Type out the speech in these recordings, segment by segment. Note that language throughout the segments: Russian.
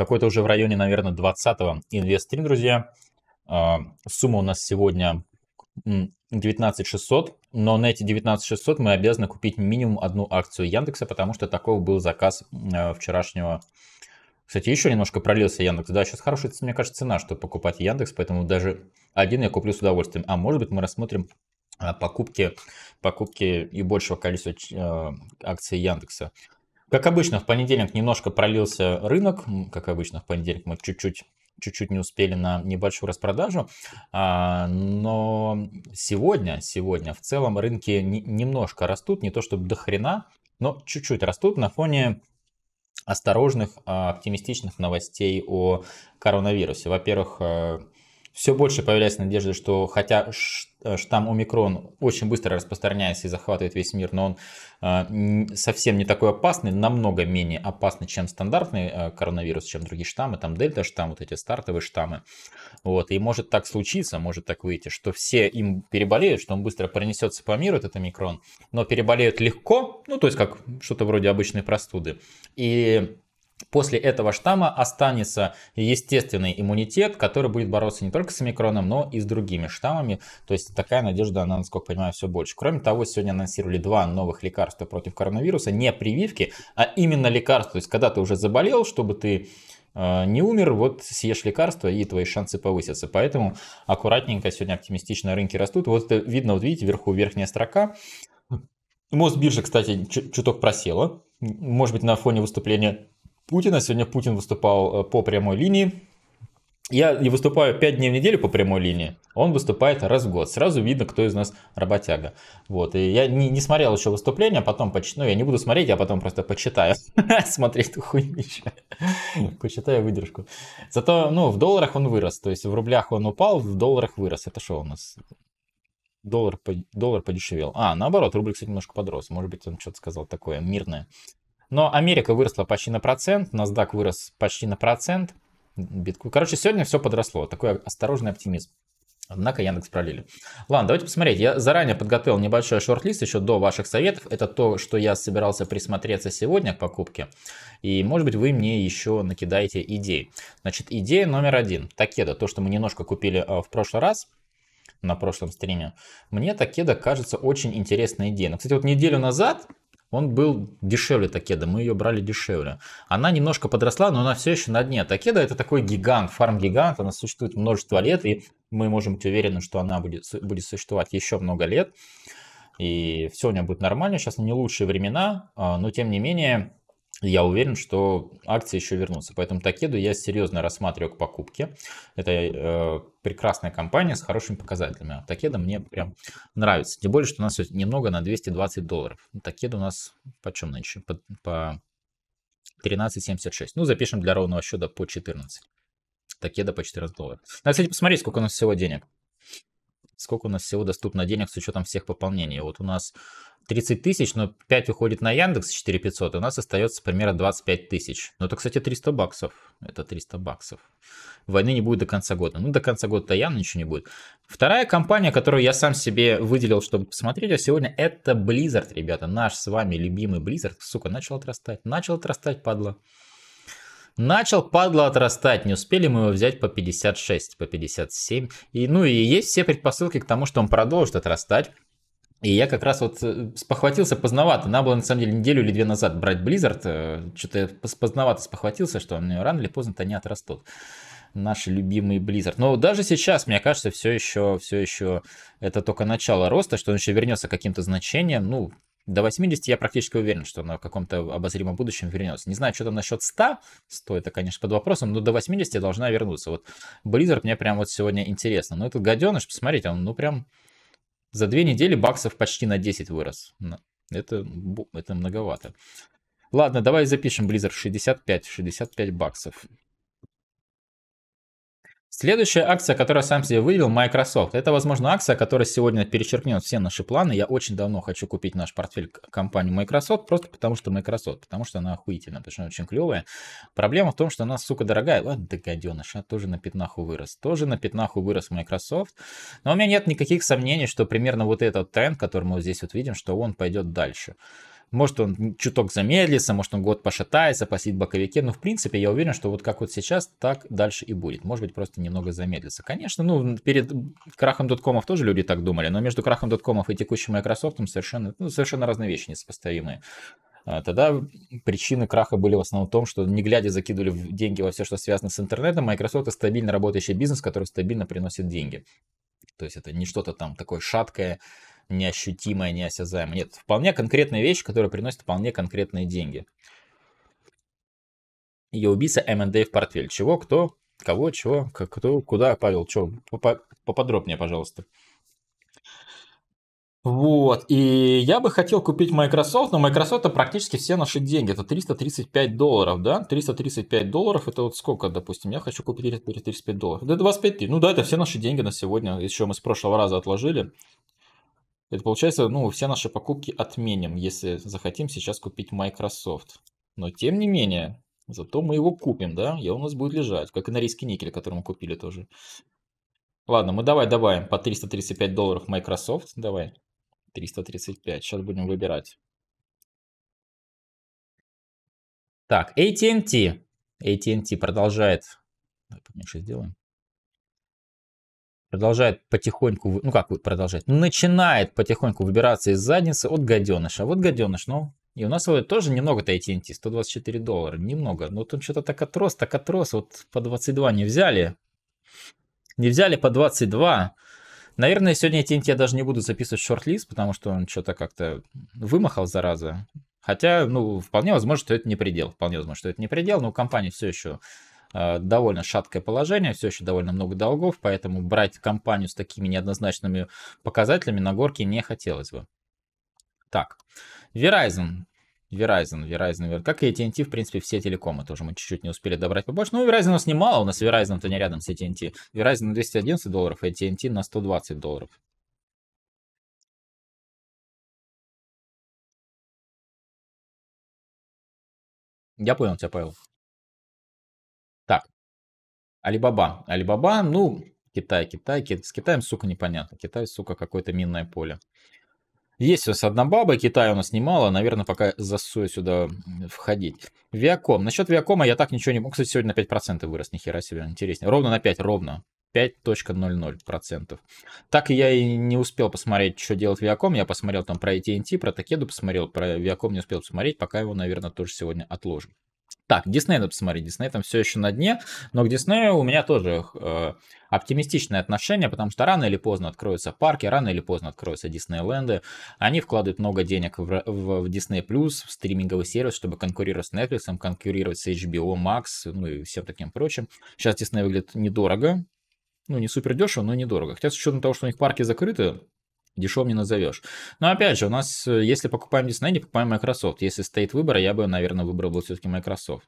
какой-то уже в районе, наверное, 20-го друзья. А, сумма у нас сегодня 19600, но на эти 19600 мы обязаны купить минимум одну акцию Яндекса, потому что таков был заказ а, вчерашнего. Кстати, еще немножко пролился Яндекс. Да, сейчас хорошая, мне кажется, цена, чтобы покупать Яндекс, поэтому даже один я куплю с удовольствием. А может быть мы рассмотрим а, покупки, покупки и большего количества акций Яндекса. Как обычно, в понедельник немножко пролился рынок. Как обычно, в понедельник мы чуть-чуть чуть-чуть не успели на небольшую распродажу, а, но сегодня, сегодня в целом рынки немножко растут, не то чтобы до хрена, но чуть-чуть растут на фоне осторожных, а, оптимистичных новостей о коронавирусе. Во-первых, э, все больше появляется надежда, что хотя э, штамм омикрон очень быстро распространяется и захватывает весь мир, но он э, совсем не такой опасный, намного менее опасный, чем стандартный э, коронавирус, чем другие штаммы, там дельта штамм, вот эти стартовые штаммы. Вот. И может так случиться, может так выйти, что все им переболеют, что он быстро пронесется по миру, этот омикрон, но переболеют легко, ну то есть как что-то вроде обычной простуды. И После этого штамма останется естественный иммунитет, который будет бороться не только с омикроном, но и с другими штаммами. То есть такая надежда, она, насколько понимаю, все больше. Кроме того, сегодня анонсировали два новых лекарства против коронавируса. Не прививки, а именно лекарства. То есть когда ты уже заболел, чтобы ты э, не умер, вот съешь лекарство и твои шансы повысятся. Поэтому аккуратненько сегодня оптимистично рынки растут. Вот это видно, вот видите, вверху верхняя строка. Мосбиржа, кстати, чуток просела. Может быть, на фоне выступления Путина. Сегодня Путин выступал э, по прямой линии. Я не выступаю 5 дней в неделю по прямой линии, он выступает раз в год. Сразу видно, кто из нас работяга. Вот, и я не, не смотрел еще выступление, а потом почитаю, ну, я не буду смотреть, я потом просто почитаю. Смотреть эту хуйню. Почитаю выдержку. Зато, ну, в долларах он вырос, то есть в рублях он упал, в долларах вырос. Это что у нас? Доллар, доллар подешевел. А, наоборот, рубль, кстати, немножко подрос. Может быть, он что-то сказал такое мирное. Но Америка выросла почти на процент, NASDAQ вырос почти на процент. Биткоин. Короче, сегодня все подросло. Такой осторожный оптимизм. Однако Яндекс пролили. Ладно, давайте посмотреть. Я заранее подготовил небольшой шорт-лист еще до ваших советов. Это то, что я собирался присмотреться сегодня к покупке. И, может быть, вы мне еще накидаете идей. Значит, идея номер один. Такеда, то, что мы немножко купили а, в прошлый раз на прошлом стриме. Мне Такеда кажется очень интересной идеей. Но, кстати, вот неделю назад он был дешевле Такеда, мы ее брали дешевле. Она немножко подросла, но она все еще на дне. Такеда это такой гигант, фарм-гигант, она существует множество лет, и мы можем быть уверены, что она будет, будет существовать еще много лет. И все у нее будет нормально, сейчас не лучшие времена, а, но тем не менее я уверен, что акции еще вернутся. Поэтому Такеду я серьезно рассматриваю к покупке. Это э, прекрасная компания с хорошими показателями. А Такеда мне прям нравится. Тем более, что у нас немного на 220 долларов. Такеда у нас почем нынче? По, по 13,76. Ну, запишем для ровного счета по 14. Такеда по 14 долларов. Надо, кстати, посмотреть, сколько у нас всего денег сколько у нас всего доступно денег с учетом всех пополнений. Вот у нас 30 тысяч, но 5 уходит на Яндекс, 4500, и у нас остается примерно 25 тысяч. Ну, это, кстати, 300 баксов. Это 300 баксов. Войны не будет до конца года. Ну, до конца года-то явно ничего не будет. Вторая компания, которую я сам себе выделил, чтобы посмотреть, а сегодня это Blizzard, ребята. Наш с вами любимый Blizzard, сука, начал отрастать. Начал отрастать, падла. Начал, падла, отрастать. Не успели мы его взять по 56, по 57. И, ну и есть все предпосылки к тому, что он продолжит отрастать. И я как раз вот э, спохватился поздновато. Надо было, на самом деле, неделю или две назад брать Blizzard. Э, Что-то я поздновато спохватился, что у ну, нее рано или поздно они отрастут. Наши любимые Blizzard. Но даже сейчас, мне кажется, все еще, все еще это только начало роста, что он еще вернется к каким-то значениям. Ну, до 80 я практически уверен, что на каком-то обозримом будущем вернется. Не знаю, что там насчет 100, 100 это, конечно, под вопросом, но до 80 должна вернуться. Вот Blizzard мне прям вот сегодня интересно. Но этот гаденыш, посмотрите, он ну прям за две недели баксов почти на 10 вырос. Это, это многовато. Ладно, давай запишем Blizzard 65, 65 баксов. Следующая акция, которую я сам себе вывел, Microsoft. Это, возможно, акция, которая сегодня перечеркнет все наши планы. Я очень давно хочу купить наш портфель компанию Microsoft, просто потому что Microsoft, потому что она охуительная, потому что она очень клевая. Проблема в том, что она, сука, дорогая. Ладно, ты гаденыш, а тоже на пятнаху вырос. Тоже на пятнаху вырос Microsoft. Но у меня нет никаких сомнений, что примерно вот этот тренд, который мы вот здесь вот видим, что он пойдет дальше. Может, он чуток замедлится, может, он год пошатается, посидит в боковике. Но, ну, в принципе, я уверен, что вот как вот сейчас, так дальше и будет. Может быть, просто немного замедлится. Конечно, ну, перед крахом доткомов тоже люди так думали. Но между крахом доткомов и текущим Microsoft совершенно, ну, совершенно разные вещи несопоставимые. А, тогда причины краха были в основном в том, что не глядя закидывали деньги во все, что связано с интернетом, Microsoft это стабильно работающий бизнес, который стабильно приносит деньги. То есть это не что-то там такое шаткое, неощутимое, неосязаемое. Нет, вполне конкретная вещь, которая приносит вполне конкретные деньги. Ее убийца МНД в портфель. Чего, кто, кого, чего, кто, куда, Павел, что, поподробнее, пожалуйста. Вот, и я бы хотел купить Microsoft, но Microsoft это практически все наши деньги, это 335 долларов, да, 335 долларов, это вот сколько, допустим, я хочу купить 335 долларов, это 25 тысяч, ну да, это все наши деньги на сегодня, еще мы с прошлого раза отложили, это получается, ну, все наши покупки отменим, если захотим сейчас купить Microsoft. Но тем не менее, зато мы его купим, да, и он у нас будет лежать, как и на риске никеля, который мы купили тоже. Ладно, мы давай добавим по 335 долларов Microsoft, давай, 335, сейчас будем выбирать. Так, AT&T, AT&T продолжает, давай поменьше сделаем продолжает потихоньку, ну как продолжает, ну, начинает потихоньку выбираться из задницы от гаденыша. Вот гаденыш, ну, и у нас вот тоже немного-то AT&T, 124 доллара, немного. Но тут что-то так отрос, так отрос, вот по 22 не взяли. Не взяли по 22. Наверное, сегодня AT&T я даже не буду записывать шорт-лист, потому что он что-то как-то вымахал, зараза. Хотя, ну, вполне возможно, что это не предел. Вполне возможно, что это не предел, но у компании все еще Э, довольно шаткое положение, все еще довольно много долгов, поэтому брать компанию с такими неоднозначными показателями на горке не хотелось бы. Так, Verizon. Verizon, Verizon, Verizon. Как и AT&T, в принципе, все телекомы тоже мы чуть-чуть не успели добрать побольше. Ну, Verizon у нас немало, у нас Verizon-то не рядом с AT&T. Verizon на 211 долларов, AT&T на 120 долларов. Я понял тебя, Павел. Алибаба. Алибаба, ну, Китай, Китай, Китай. С Китаем, сука, непонятно. Китай, сука, какое-то минное поле. Есть у нас одна баба, Китая у нас немало, наверное, пока засую сюда входить. Виаком. Насчет Виакома я так ничего не... Ну, кстати, сегодня на 5% вырос, нихера себе, интереснее. Ровно на 5, ровно. 5.00%. Так я и не успел посмотреть, что делать Виаком. Я посмотрел там про AT&T, про Такеду посмотрел, про Виаком не успел посмотреть, пока его, наверное, тоже сегодня отложим. Так, Дисней надо посмотреть. Дисней там все еще на дне. Но к Диснею у меня тоже э, оптимистичное отношение, потому что рано или поздно откроются парки, рано или поздно откроются Диснейленды. Они вкладывают много денег в, в, в в стриминговый сервис, чтобы конкурировать с Netflix, конкурировать с HBO Max, ну и всем таким прочим. Сейчас Дисней выглядит недорого. Ну, не супер дешево, но недорого. Хотя с учетом того, что у них парки закрыты, дешевым не назовешь. Но опять же, у нас, э, если покупаем Disney, не покупаем Microsoft. Если стоит выбор, я бы, наверное, выбрал был все-таки Microsoft.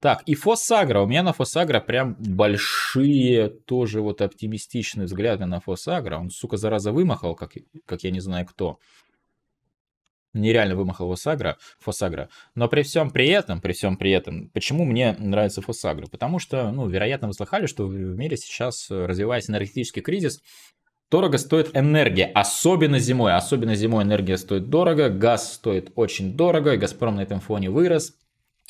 Так, и Фосагра. У меня на Фосагра прям большие, тоже вот оптимистичные взгляды на Фосагра. Он, сука, зараза вымахал, как, как я не знаю кто. Нереально вымахал Фосагра, Фосагра. Но при всем при этом, при всем при этом, почему мне нравится Фосагра? Потому что, ну, вероятно, вы слыхали, что в мире сейчас, э, развивается энергетический кризис, Дорого стоит энергия, особенно зимой. Особенно зимой энергия стоит дорого, газ стоит очень дорого, и Газпром на этом фоне вырос.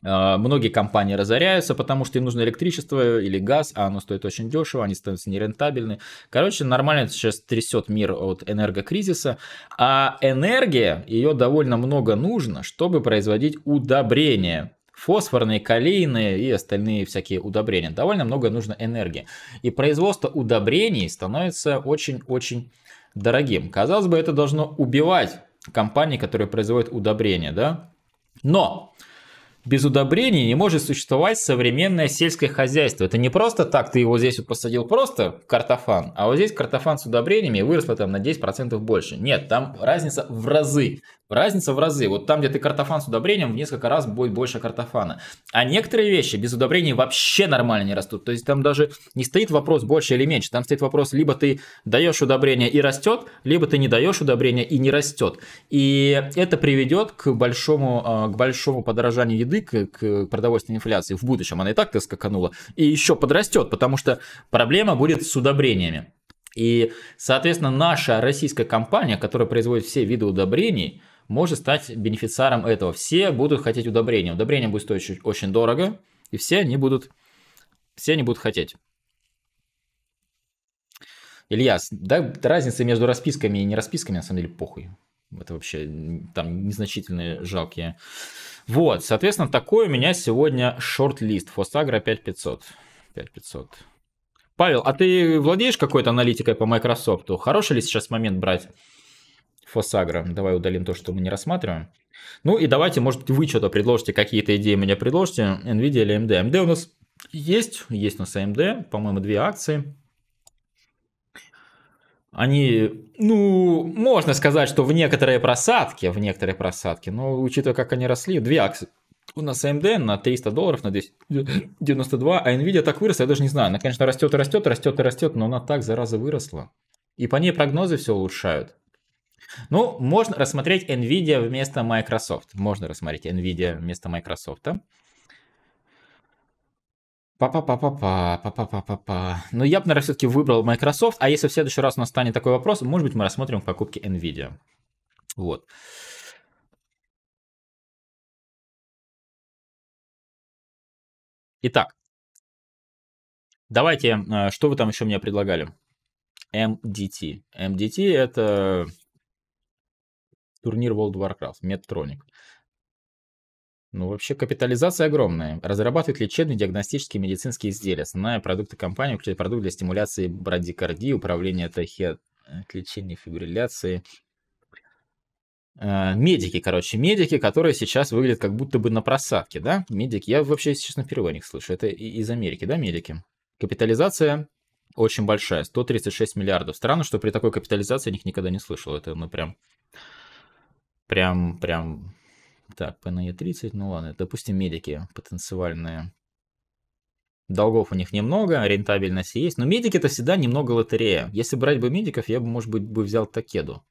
А, многие компании разоряются, потому что им нужно электричество или газ, а оно стоит очень дешево, они становятся нерентабельны. Короче, нормально сейчас трясет мир от энергокризиса, а энергия, ее довольно много нужно, чтобы производить удобрения фосфорные, калийные и остальные всякие удобрения. Довольно много нужно энергии. И производство удобрений становится очень-очень дорогим. Казалось бы, это должно убивать компании, которые производят удобрения, да? Но без удобрений не может существовать современное сельское хозяйство. Это не просто так, ты его здесь вот посадил просто картофан, а вот здесь картофан с удобрениями выросло там на 10% больше. Нет, там разница в разы. Разница в разы. Вот там, где ты картофан с удобрением, в несколько раз будет больше картофана. А некоторые вещи без удобрений вообще нормально не растут. То есть там даже не стоит вопрос больше или меньше. Там стоит вопрос, либо ты даешь удобрение и растет, либо ты не даешь удобрение и не растет. И это приведет к большому, а, к большому подорожанию еды, к, продовольственной инфляции в будущем. Она и так-то скаканула. И еще подрастет, потому что проблема будет с удобрениями. И, соответственно, наша российская компания, которая производит все виды удобрений, может стать бенефициаром этого. Все будут хотеть удобрения. Удобрения будет стоить очень, очень дорого, и все они будут, все они будут хотеть. Илья, да, разница между расписками и не расписками, на самом деле, похуй. Это вообще там незначительные, жалкие. Вот, соответственно, такой у меня сегодня шорт-лист. Фосагра 5500. 5500. Павел, а ты владеешь какой-то аналитикой по Microsoft? Хороший ли сейчас момент брать Фосагра. Давай удалим то, что мы не рассматриваем. Ну и давайте, может, вы что-то предложите, какие-то идеи мне предложите. NVIDIA или AMD. AMD у нас есть, есть у нас AMD, по-моему, две акции. Они, ну, можно сказать, что в некоторые просадки, в некоторые просадки, но учитывая, как они росли, две акции. У нас AMD на 300 долларов, на 92, а Nvidia так выросла, я даже не знаю. Она, конечно, растет и растет, растет и растет, но она так, зараза, выросла. И по ней прогнозы все улучшают. Ну, можно рассмотреть Nvidia вместо Microsoft. Можно рассмотреть Nvidia вместо Microsoft. Па-па-па-па-па, па па па па Но я бы, наверное, все-таки выбрал Microsoft, а если в следующий раз у нас станет такой вопрос, может быть, мы рассмотрим покупки Nvidia. Вот. Итак, давайте, э, что вы там еще мне предлагали? MDT. MDT это турнир World Warcraft, Medtronic. Ну, вообще, капитализация огромная. Разрабатывают лечебные, диагностические и медицинские изделия. Основная продукты компании включают продукт для стимуляции брадикардии, управления тахиат, э, лечения фибрилляции. Э, медики, короче, медики, которые сейчас выглядят как будто бы на просадке, да? Медики, я вообще, если честно, впервые их слышу. Это из Америки, да, медики? Капитализация очень большая, 136 миллиардов. Странно, что при такой капитализации я них никогда не слышал. Это, ну, прям прям, прям... Так, ПНЕ 30, ну ладно, допустим, медики потенциальные. Долгов у них немного, рентабельность есть, но медики это всегда немного лотерея. Если брать бы медиков, я бы, может быть, бы взял Такеду.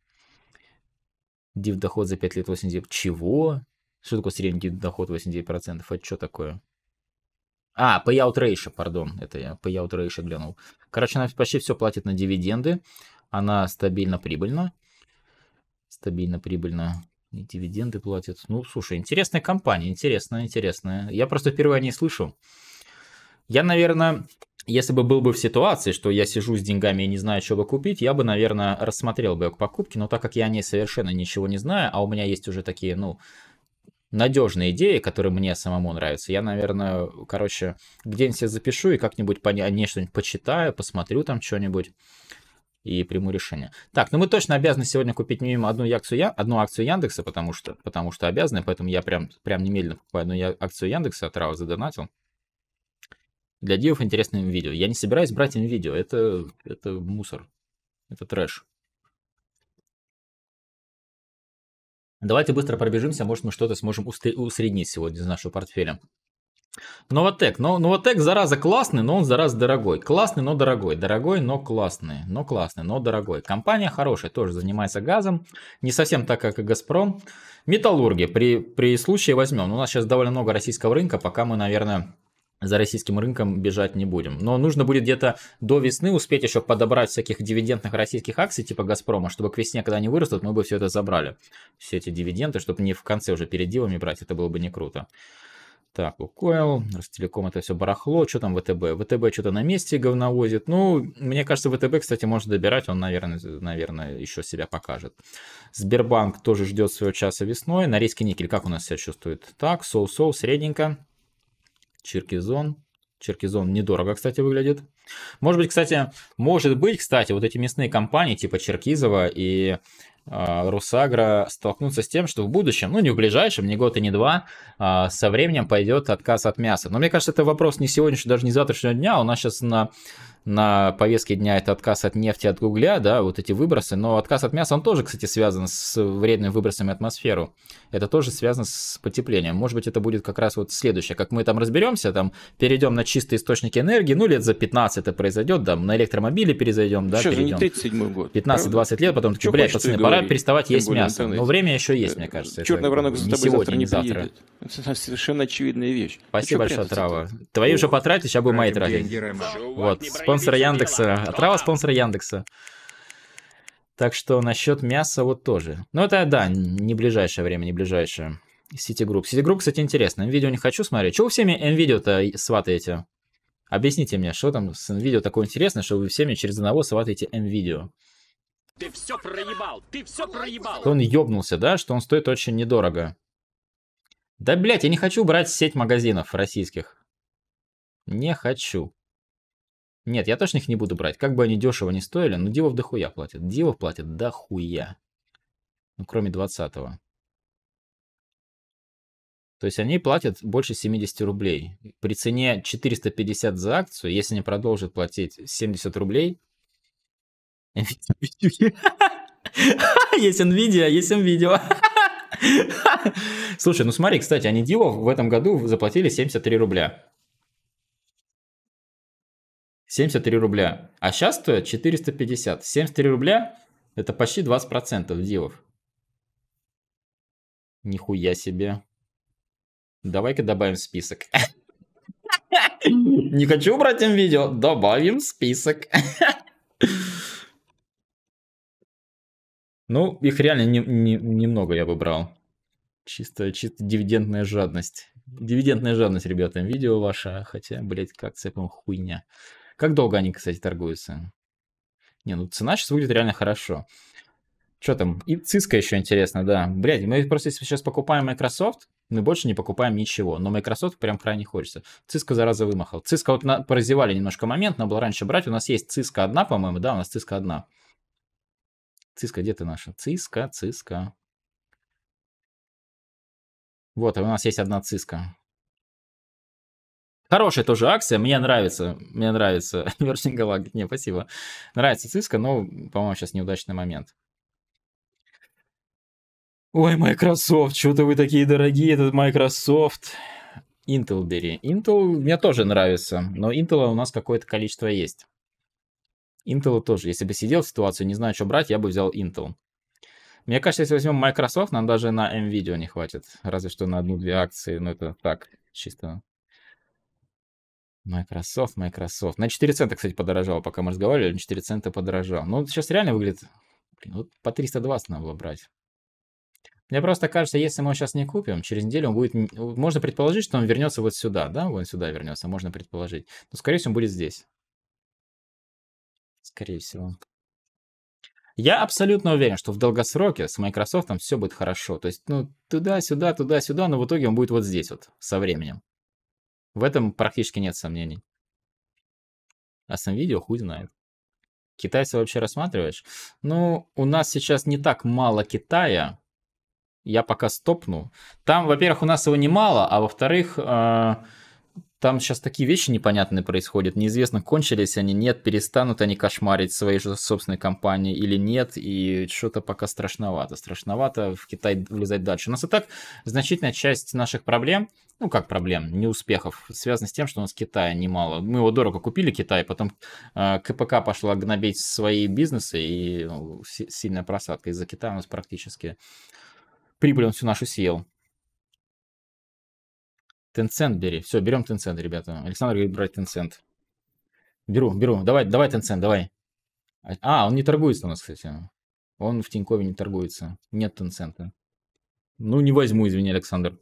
Див доход за 5 лет 89. Чего? Что такое средний див доход 89%? Это что такое? А, payout ratio, пардон, это я payout ratio глянул. Короче, она почти все платит на дивиденды. Она стабильно прибыльна. Стабильно прибыльна. И дивиденды платят. Ну, слушай, интересная компания, интересная, интересная. Я просто впервые о ней слышу. Я, наверное, если бы был бы в ситуации, что я сижу с деньгами и не знаю, что бы купить, я бы, наверное, рассмотрел бы к покупке, но так как я о ней совершенно ничего не знаю, а у меня есть уже такие, ну, надежные идеи, которые мне самому нравятся, я, наверное, короче, где-нибудь себе запишу и как-нибудь по ней что-нибудь почитаю, посмотрю там что-нибудь и приму решение. Так, ну мы точно обязаны сегодня купить минимум одну акцию, я, одну акцию Яндекса, потому что, потому что обязаны, поэтому я прям, прям немедленно покупаю одну акцию Яндекса, от Рау задонатил. Для дивов интересное видео. Я не собираюсь брать им видео, это, это мусор, это трэш. Давайте быстро пробежимся, может мы что-то сможем усреднить сегодня из нашего портфеля. Новотек. Но, Новотек, зараза, классный, но он, зараза, дорогой. Классный, но дорогой. Дорогой, но классный. Но классный, но дорогой. Компания хорошая, тоже занимается газом. Не совсем так, как и «Газпром». Металлурги. При, при случае возьмем. Ну, у нас сейчас довольно много российского рынка. Пока мы, наверное, за российским рынком бежать не будем. Но нужно будет где-то до весны успеть еще подобрать всяких дивидендных российских акций типа «Газпрома», чтобы к весне, когда они вырастут, мы бы все это забрали. Все эти дивиденды, чтобы не в конце уже перед дивами брать, это было бы не круто. Так, Лукойл, Ростелеком, это все барахло. Что там ВТБ? ВТБ что-то на месте говновозит. Ну, мне кажется, ВТБ, кстати, можно добирать. Он, наверное, наверное еще себя покажет. Сбербанк тоже ждет своего часа весной. Норильский никель, как у нас себя чувствует? Так, соу-соу, средненько. Черкизон, Черкизон недорого, кстати, выглядит. Может быть, кстати, может быть, кстати, вот эти мясные компании типа Черкизова и а, Русагра столкнуться с тем, что в будущем, ну не в ближайшем, не год и не два, а, со временем пойдет отказ от мяса. Но мне кажется, это вопрос не сегодняшнего, даже не завтрашнего дня. У нас сейчас на на повестке дня это отказ от нефти, от угля, да, вот эти выбросы, но отказ от мяса, он тоже, кстати, связан с вредными выбросами атмосферу. Это тоже связано с потеплением. Может быть, это будет как раз вот следующее, как мы там разберемся, там перейдем на чистые источники энергии, ну, лет за 15 это произойдет, да, на электромобили перезайдем, да, Сейчас перейдем. 37 год. 15-20 лет, потом, такие, блядь, пацаны, пора переставать есть мясо. Но время еще есть, мне э, кажется. Черный воронок за тобой сегодня, не завтра. Это совершенно очевидная вещь. Спасибо большое, Трава. Твои уже потратишь, а будем мои тратить. Вот, Спонсор Яндекса. Отрава спонсора Яндекса. Так что насчет мяса вот тоже. Но ну, это, да, не ближайшее время, не ближайшее. Citigroup. Citigroup, кстати, интересно. видео не хочу смотреть. Чего вы всеми NVIDIA-то сватаете? Объясните мне, что там с NVIDIA такое интересное, что вы всеми через одного сватаете NVIDIA? Ты все проебал, ты все проебал. Что он ёбнулся, да, что он стоит очень недорого. Да, блядь, я не хочу брать сеть магазинов российских. Не хочу. Нет, я точно их не буду брать. Как бы они дешево не стоили, но дивов дохуя платят. Дивов платят дохуя. Ну, кроме 20-го. То есть они платят больше 70 рублей. При цене 450 за акцию, если они продолжат платить 70 рублей... Есть Nvidia, есть Nvidia. Слушай, ну смотри, кстати, они дилов в этом году заплатили 73 рубля. 73 рубля. А сейчас стоит 450. 73 рубля – это почти 20% дивов. Нихуя себе. Давай-ка добавим список. Не хочу брать им видео. Добавим список. Ну, их реально не, немного я бы брал. Чисто, чисто дивидендная жадность. Дивидендная жадность, ребята, видео ваше. Хотя, блядь, как с хуйня. Как долго они, кстати, торгуются? Не, ну цена сейчас выглядит реально хорошо. Что там? И циска еще интересно, да. Блядь, мы просто сейчас покупаем Microsoft, мы больше не покупаем ничего. Но Microsoft прям крайне хочется. Циска, зараза, вымахал. Циска вот на... поразевали немножко момент, надо было раньше брать. У нас есть циска одна, по-моему, да, у нас циска одна. Циска, где ты наша? Циска, циска. Вот, а у нас есть одна циска. Хорошая тоже акция, мне нравится, мне нравится. Virgin Galactic, не, спасибо. Нравится Cisco, но, по-моему, сейчас неудачный момент. Ой, Microsoft, что-то вы такие дорогие, этот Microsoft. Intel бери. Intel мне тоже нравится, но Intel у нас какое-то количество есть. Intel тоже. Если бы сидел в ситуации, не знаю, что брать, я бы взял Intel. Мне кажется, если возьмем Microsoft, нам даже на NVIDIA не хватит. Разве что на одну-две акции, но это так, чисто Microsoft, Microsoft. На 4 цента, кстати, подорожал, пока мы разговаривали, на 4 цента подорожал. Ну, сейчас реально выглядит... Блин, вот по 320 надо было брать. Мне просто кажется, если мы его сейчас не купим, через неделю он будет... Ну, можно предположить, что он вернется вот сюда, да? Вон сюда вернется, можно предположить. Но, скорее всего, он будет здесь. Скорее всего. Я абсолютно уверен, что в долгосроке с Microsoft все будет хорошо. То есть, ну, туда-сюда, туда-сюда, но в итоге он будет вот здесь вот со временем. В этом практически нет сомнений. А сам видео хуй знает. Китайцы вообще рассматриваешь? Ну, у нас сейчас не так мало Китая. Я пока стопну. Там, во-первых, у нас его немало, а во-вторых, э, там сейчас такие вещи непонятные происходят. Неизвестно, кончились они, нет, перестанут они кошмарить своей же собственной компании или нет. И что-то пока страшновато. Страшновато в Китай влезать дальше. У нас и так значительная часть наших проблем ну как проблем, неуспехов, связано с тем, что у нас Китая немало. Мы его дорого купили, Китай, потом э, КПК пошла гнобить свои бизнесы, и ну, сильная просадка из-за Китая у нас практически прибыль он всю нашу съел. Tencent бери. Все, берем Tencent, ребята. Александр говорит брать Tencent. Беру, беру. Давай, давай Tencent, давай. А, он не торгуется у нас, кстати. Он в Тинькове не торгуется. Нет Tencent. Ну, не возьму, извини, Александр.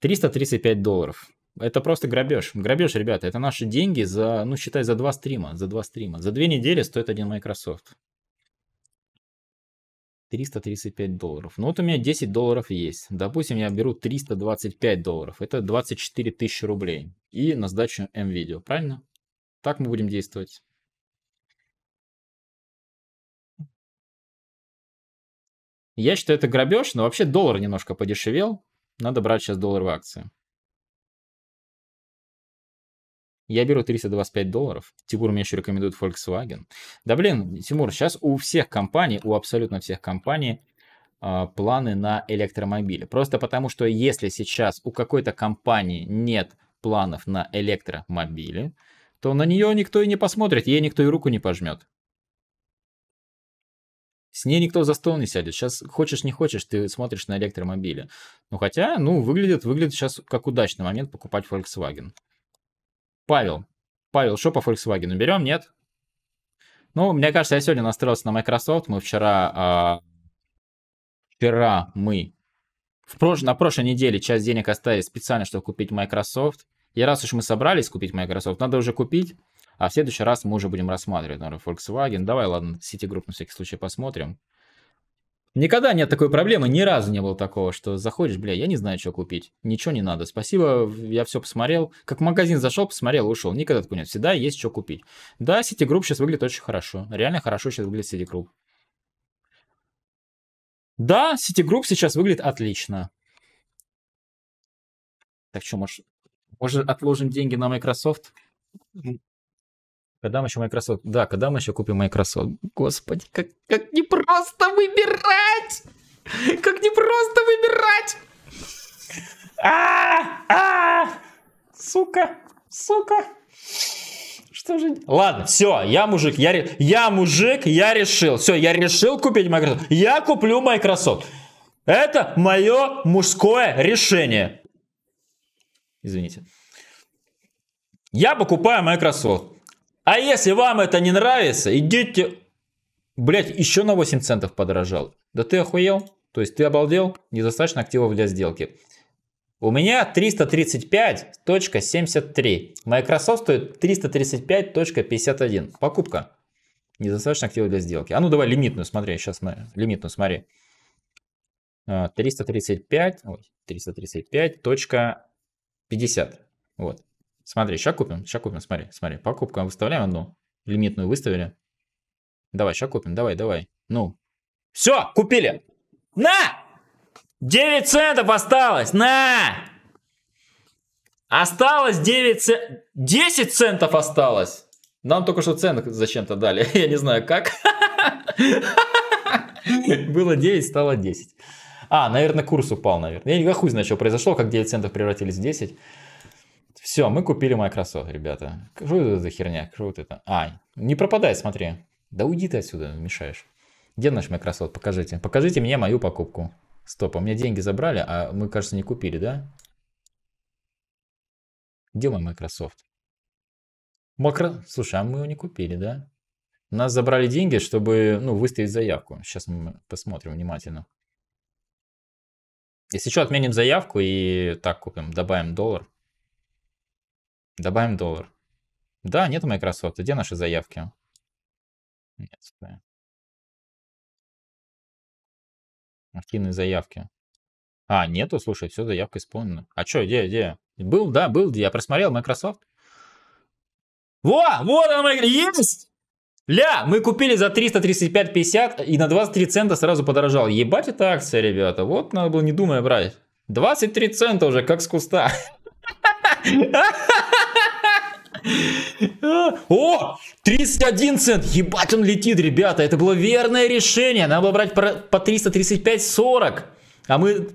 335 долларов. Это просто грабеж. Грабеж, ребята, это наши деньги за, ну, считай, за два стрима. За два стрима. За две недели стоит один Microsoft. 335 долларов. Ну вот у меня 10 долларов есть. Допустим, я беру 325 долларов. Это 24 тысячи рублей. И на сдачу m видео правильно? Так мы будем действовать. Я считаю, это грабеж, но вообще доллар немножко подешевел. Надо брать сейчас доллар в акции. Я беру 325 долларов. Тимур мне еще рекомендует Volkswagen. Да блин, Тимур, сейчас у всех компаний, у абсолютно всех компаний а, планы на электромобили. Просто потому, что если сейчас у какой-то компании нет планов на электромобили, то на нее никто и не посмотрит, ей никто и руку не пожмет. С ней никто за стол не сядет. Сейчас хочешь не хочешь, ты смотришь на электромобили. Ну хотя, ну, выглядит, выглядит сейчас как удачный момент покупать Volkswagen. Павел. Павел, что по Volkswagen? Берем, нет? Ну, мне кажется, я сегодня настроился на Microsoft. Мы вчера... Э, вчера мы... В прош... На прошлой неделе часть денег оставили специально, чтобы купить Microsoft. И раз уж мы собрались купить Microsoft, надо уже купить. А в следующий раз мы уже будем рассматривать, наверное, Volkswagen. Давай, ладно, Citigroup на всякий случай посмотрим. Никогда нет такой проблемы, ни разу не было такого, что заходишь, бля, я не знаю, что купить, ничего не надо, спасибо, я все посмотрел, как в магазин зашел, посмотрел, ушел, никогда такого нет, всегда есть что купить. Да, Citigroup сейчас выглядит очень хорошо, реально хорошо сейчас выглядит Citigroup. Да, Citigroup сейчас выглядит отлично. Так что, может, может отложим деньги на Microsoft? Когда мы еще Microsoft? Да, когда мы еще купим Microsoft? Господи, как, как непросто выбирать! Как непросто выбирать! А, а, сука, сука. Что же? Ладно, все, я мужик, я, я мужик, я решил. Все, я решил купить Microsoft. Я куплю Microsoft. Это мое мужское решение. Извините. Я покупаю Microsoft. А если вам это не нравится, идите... Блять, еще на 8 центов подорожал. Да ты охуел? То есть ты обалдел? Недостаточно активов для сделки. У меня 335.73. Microsoft стоит 335.51. Покупка. Недостаточно активов для сделки. А ну давай лимитную смотри. Сейчас мы лимитную смотри. 335. А, ой, 335.50. Вот. Смотри, сейчас купим, сейчас купим, смотри, смотри. Покупка, выставляем одну. Лимитную выставили. Давай, сейчас купим, давай, давай. Ну. Все, купили. На! 9 центов осталось, на! Осталось 9 центов. 10 центов осталось. Нам только что ценник зачем-то дали. Я не знаю как. Было 9, стало 10. А, наверное, курс упал, наверное. Я не хуй знаю, что произошло, как 9 центов превратились в 10. Все, мы купили Microsoft, ребята. Что это за херня? Что вот это? А, не пропадай, смотри. Да уйди ты отсюда, мешаешь. Где наш Microsoft? Покажите. Покажите мне мою покупку. Стоп, а меня деньги забрали, а мы, кажется, не купили, да? Где мой Microsoft? Макро... Слушай, а мы его не купили, да? нас забрали деньги, чтобы ну, выставить заявку. Сейчас мы посмотрим внимательно. Если что, отменим заявку и так купим, добавим доллар. Добавим доллар. Да, нет Microsoft. Где наши заявки? Нет. Да. Активные заявки. А, нету, слушай, все, заявка исполнена. А что, где, где? Был, да, был, я просмотрел Microsoft. Во, вот она, есть! Ля, мы купили за 335,50 и на 23 цента сразу подорожал. Ебать это акция, ребята. Вот надо было не думая брать. 23 цента уже, как с куста. О, 31 цент, ебать он летит, ребята, это было верное решение, надо было брать по 335,40, а мы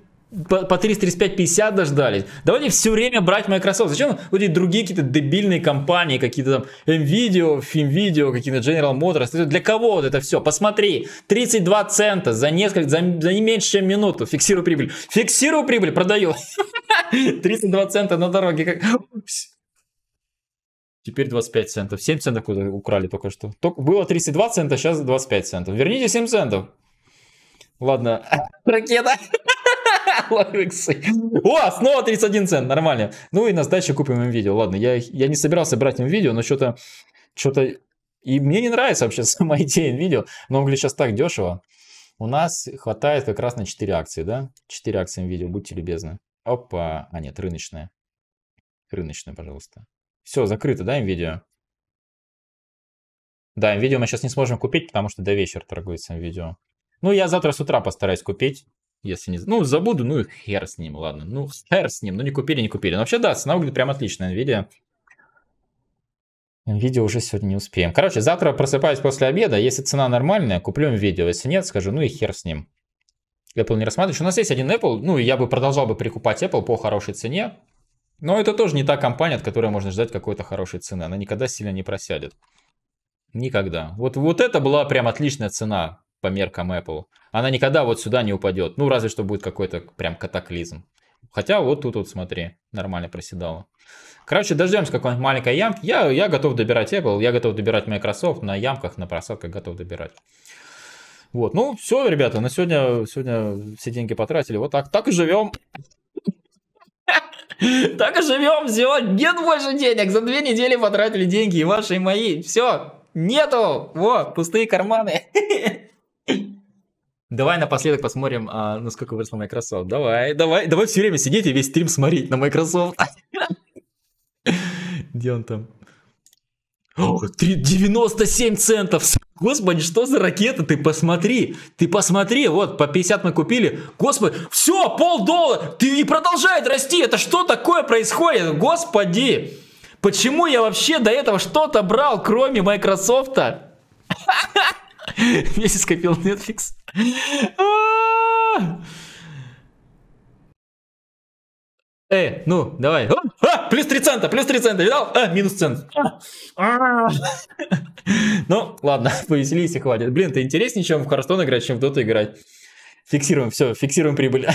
по 335-50 дождались. Давайте все время брать Microsoft. Зачем вот эти другие какие-то дебильные компании, какие-то там NVIDIA, FinVideo, какие-то General Motors. Для кого вот это все? Посмотри, 32 цента за несколько, за, за не меньше, чем минуту. Фиксирую прибыль. Фиксирую прибыль, продаю. 32 цента на дороге. Как... Теперь 25 центов. 7 центов куда украли только что. Только было 32 цента, сейчас 25 центов. Верните 7 центов. Ладно. Ракета. О, снова 31 цент, нормально. Ну и на сдаче купим им видео. Ладно, я, я не собирался брать им видео, но что-то... Что-то... И мне не нравится вообще сама идея видео. Но он говорит, сейчас так дешево. У нас хватает как раз на 4 акции, да? 4 акции видео, будьте любезны. Опа. А нет, рыночная. Рыночная, пожалуйста. Все, закрыто, да, видео. Да, видео мы сейчас не сможем купить, потому что до вечера торгуется видео. Ну, я завтра с утра постараюсь купить. Если не... Ну, забуду, ну хер с ним, ладно. Ну, хер с ним, ну не купили, не купили. Но вообще, да, цена выглядит прям отлично, NVIDIA. NVIDIA уже сегодня не успеем. Короче, завтра просыпаюсь после обеда. Если цена нормальная, куплю видео, Если нет, скажу, ну и хер с ним. Apple не рассматриваешь. У нас есть один Apple, ну, я бы продолжал бы прикупать Apple по хорошей цене. Но это тоже не та компания, от которой можно ждать какой-то хорошей цены. Она никогда сильно не просядет. Никогда. Вот, вот это была прям отличная цена по меркам Apple. Она никогда вот сюда не упадет. Ну, разве что будет какой-то прям катаклизм. Хотя вот тут вот смотри, нормально проседала. Короче, дождемся какой-нибудь маленькой ямки. Я, я готов добирать Apple, я готов добирать Microsoft. На ямках, на просадках готов добирать. Вот, ну все, ребята, на сегодня, сегодня все деньги потратили. Вот так, так и живем. Так и живем, все, нет больше денег. За две недели потратили деньги, и ваши, и мои. Все, нету, вот, пустые карманы. Давай напоследок посмотрим, а, насколько выросла Microsoft. Давай, давай, давай все время сидеть и весь стрим смотреть на Microsoft. Где он там? 97 центов. Господи, что за ракета? Ты посмотри, ты посмотри, вот по 50 мы купили. Господи, все, полдоллара, ты и продолжает расти. Это что такое происходит? Господи, почему я вообще до этого что-то брал, кроме Microsoft? Месяц копил Netflix. А! Э, ну, давай плюс 3 цента, плюс 3 цента, видал? А, минус цент. А. Ну, ладно, повеселись и хватит. Блин, это интереснее, чем в Харстон играть, чем в Доту играть. Фиксируем, все, фиксируем прибыль.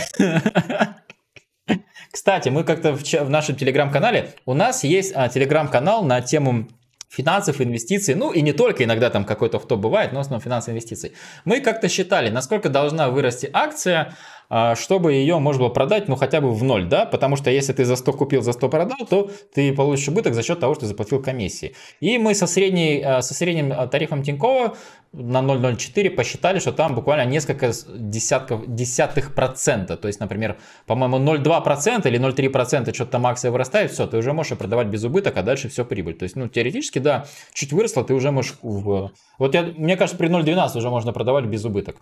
Кстати, мы как-то в, в нашем телеграм-канале, у нас есть а, телеграм-канал на тему финансов, инвестиций, ну и не только, иногда там какой-то кто бывает, но в основном финансы, инвестиции. Мы как-то считали, насколько должна вырасти акция, а, чтобы ее можно было продать, ну, хотя бы в ноль, да, потому что если ты за 100 купил, за 100 продал, то ты получишь убыток за счет того, что заплатил комиссии. И мы со, средней, а, со средним а, тарифом Тинькова на 0,04 посчитали, что там буквально несколько десятков, десятых процента. То есть, например, по-моему, 0,2 процента или 0,3 процента что-то там акция вырастает, все, ты уже можешь продавать без убыток, а дальше все прибыль. То есть, ну, теоретически, да, чуть выросло, ты уже можешь... В... Вот я, мне кажется, при 0,12 уже можно продавать без убыток.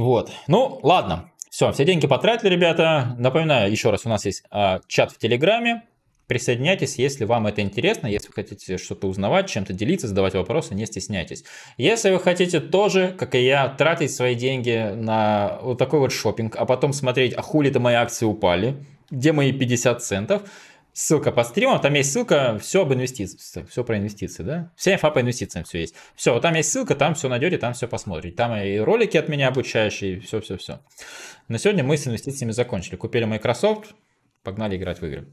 Вот. Ну, ладно. Все, все деньги потратили, ребята. Напоминаю еще раз, у нас есть а, чат в Телеграме. Присоединяйтесь, если вам это интересно, если вы хотите что-то узнавать, чем-то делиться, задавать вопросы, не стесняйтесь. Если вы хотите тоже, как и я, тратить свои деньги на вот такой вот шопинг, а потом смотреть, а хули-то мои акции упали, где мои 50 центов – ссылка по стриму, там есть ссылка, все об инвестициях, все про инвестиции, да? Вся инфа по инвестициям все есть. Все, вот там есть ссылка, там все найдете, там все посмотрите. Там и ролики от меня обучающие, все-все-все. На сегодня мы с инвестициями закончили. Купили Microsoft, погнали играть в игры.